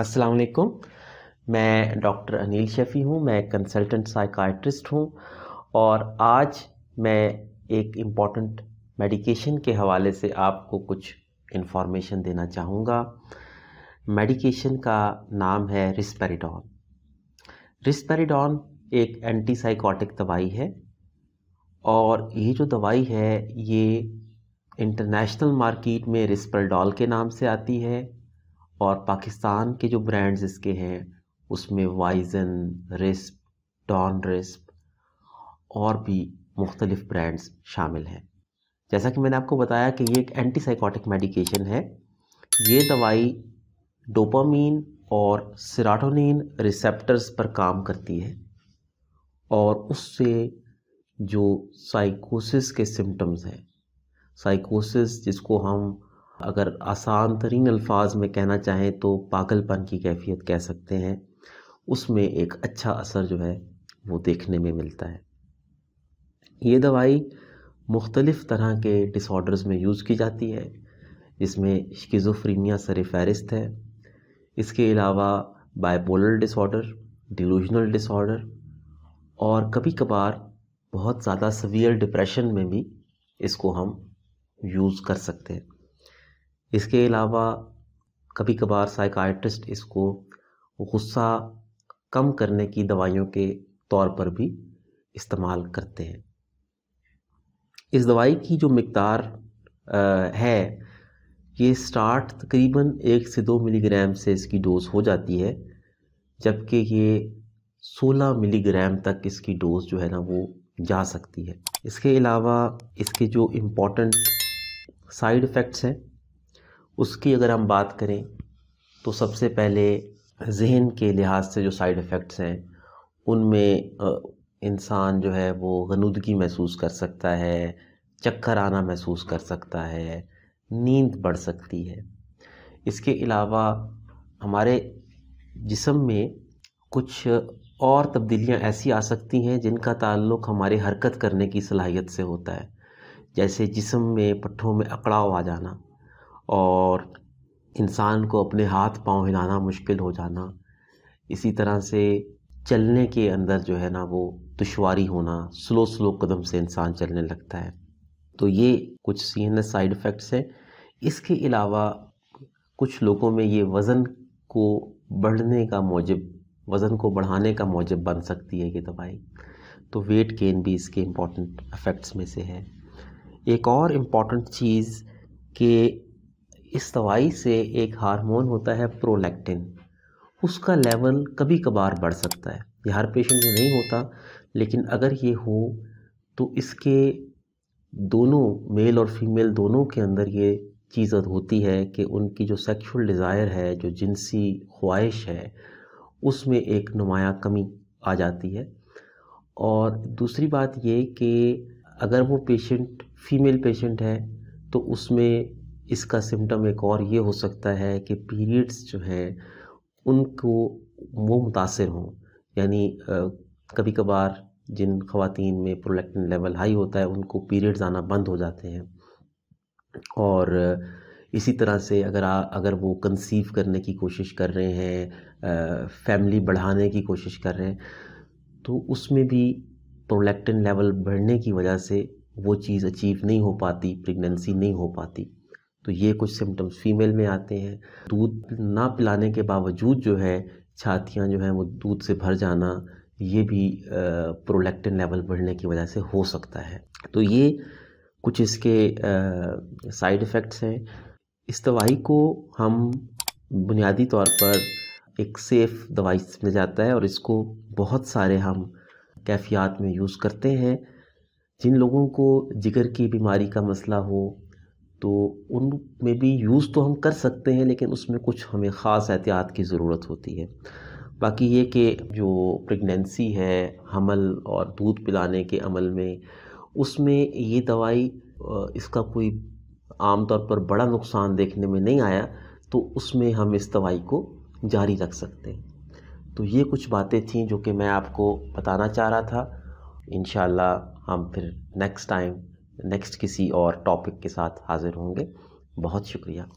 अस्सलाम वालेकुम मैं डॉक्टर अनिल शफ़ी हूँ मैं कंसल्टेंट साइकाट्रिस्ट हूँ और आज मैं एक इम्पॉर्टेंट मेडिकेशन के हवाले से आपको कुछ इन्फॉर्मेशन देना चाहूँगा मेडिकेशन का नाम है रिस्पेरिडॉन रिस्पेरिडॉन एक एंटी साइकोटिक दवाई है और ये जो दवाई है ये इंटरनेशनल मार्केट में रिस्पेरिडॉल के नाम से आती है और पाकिस्तान के जो ब्रांड्स इसके हैं उसमें वाइजन रिस्प डॉन रिस्प और भी मुख्तलिफ़ ब्रांड्स शामिल हैं जैसा कि मैंने आपको बताया कि ये एक एंटी साइकोटिक मेडिकेशन है ये दवाई डोपामीन और सिराटोनिन रिसेप्टर्स पर काम करती है और उससे जो साइकोसिस के सिम्टम्स हैं साइकोसिस जिसको हम अगर आसान तरीन अल्फाज में कहना चाहें तो पागलपन की कैफियत कह सकते हैं उसमें एक अच्छा असर जो है वो देखने में मिलता है ये दवाई मुख्तलिफ़ तरह के डिसऑर्डर्स में यूज़ की जाती है जिसमें शिज़ोफ्रीनिया सर फहरिस्त है इसके अलावा बाइपोलर डिसऑर्डर डिलूजनल डिसऑर्डर और कभी कभार बहुत ज़्यादा सवियर डिप्रेशन में भी इसको हम यूज़ कर सकते हैं इसके अलावा कभी कभार साइकाट्रिस्ट इसको गुस्सा कम करने की दवाइयों के तौर पर भी इस्तेमाल करते हैं इस दवाई की जो मकदार है ये स्टार्ट तकरीबन एक से दो मिलीग्राम से इसकी डोज़ हो जाती है जबकि ये सोलह मिलीग्राम तक इसकी डोज़ जो है ना वो जा सकती है इसके अलावा इसके जो इम्पोर्टेंट साइड इफ़ेक्ट्स हैं उसकी अगर हम बात करें तो सबसे पहले जहन के लिहाज से जो साइड इफ़ेक्ट्स हैं उनमें इंसान जो है वो गनूदगी महसूस कर सकता है चक्कर आना महसूस कर सकता है नींद बढ़ सकती है इसके अलावा हमारे जिसम में कुछ और तब्दीलियां ऐसी आ सकती हैं जिनका ताल्लुक हमारे हरकत करने की सलाहियत से होता है जैसे जिसम में पट्ठों में अकड़ाव आ जाना और इंसान को अपने हाथ पांव हिलाना मुश्किल हो जाना इसी तरह से चलने के अंदर जो है ना वो दुशारी होना स्लो स्लो कदम से इंसान चलने लगता है तो ये कुछ सी एन साइड इफ़ेक्ट्स हैं इसके अलावा कुछ लोगों में ये वज़न को बढ़ने का मौजब वज़न को बढ़ाने का मौजब बन सकती है ये दवाई तो वेट गेन भी इसके इम्पॉर्टेंट इफ़ेक्ट्स में से है एक और इम्पॉर्टेंट चीज़ के इस दवाई से एक हार्मोन होता है प्रोलैक्टिन उसका लेवल कभी कभार बढ़ सकता है ये हर पेशेंट में नहीं होता लेकिन अगर ये हो तो इसके दोनों मेल और फीमेल दोनों के अंदर ये चीज़ होती है कि उनकी जो सेक्सुअल डिज़ायर है जो जिनसी ख्वाहिश है उसमें एक नुमाया कमी आ जाती है और दूसरी बात ये कि अगर वो पेशेंट फीमेल पेशेंट है तो उसमें इसका सिम्टम एक और ये हो सकता है कि पीरियड्स जो हैं उनको वो मुतासर हों यानी कभी कभार जिन खातन में प्रोलेक्टिन लेवल हाई होता है उनको पीरियड्स आना बंद हो जाते हैं और इसी तरह से अगर आ, अगर वो कंसीव करने की कोशिश कर रहे हैं फैमिली बढ़ाने की कोशिश कर रहे हैं तो उसमें भी प्रोलेक्टिन लेवल बढ़ने की वजह से वो चीज़ अचीव नहीं हो पाती प्रेगनेंसी नहीं हो पाती तो ये कुछ सिम्टम्स फीमेल में आते हैं दूध ना पिलाने के बावजूद जो है छातियाँ जो हैं वो दूध से भर जाना ये भी प्रोलैक्टिन लेवल बढ़ने की वजह से हो सकता है तो ये कुछ इसके साइड इफ़ेक्ट्स हैं इस दवाई को हम बुनियादी तौर पर एक सेफ़ दवाई समझा जाता है और इसको बहुत सारे हम कैफियात में यूज़ करते हैं जिन लोगों को जिगर की बीमारी का मसला हो तो उन में भी यूज़ तो हम कर सकते हैं लेकिन उसमें कुछ हमें ख़ास एहतियात की ज़रूरत होती है बाकी ये कि जो प्रेगनेंसी है हमल और दूध पिलाने के अमल में उसमें ये दवाई इसका कोई आम तौर पर बड़ा नुकसान देखने में नहीं आया तो उसमें हम इस दवाई को जारी रख सकते हैं तो ये कुछ बातें थीं जो कि मैं आपको बताना चाह रहा था इन हम फिर नेक्स्ट टाइम नेक्स्ट किसी और टॉपिक के साथ हाज़िर होंगे बहुत शुक्रिया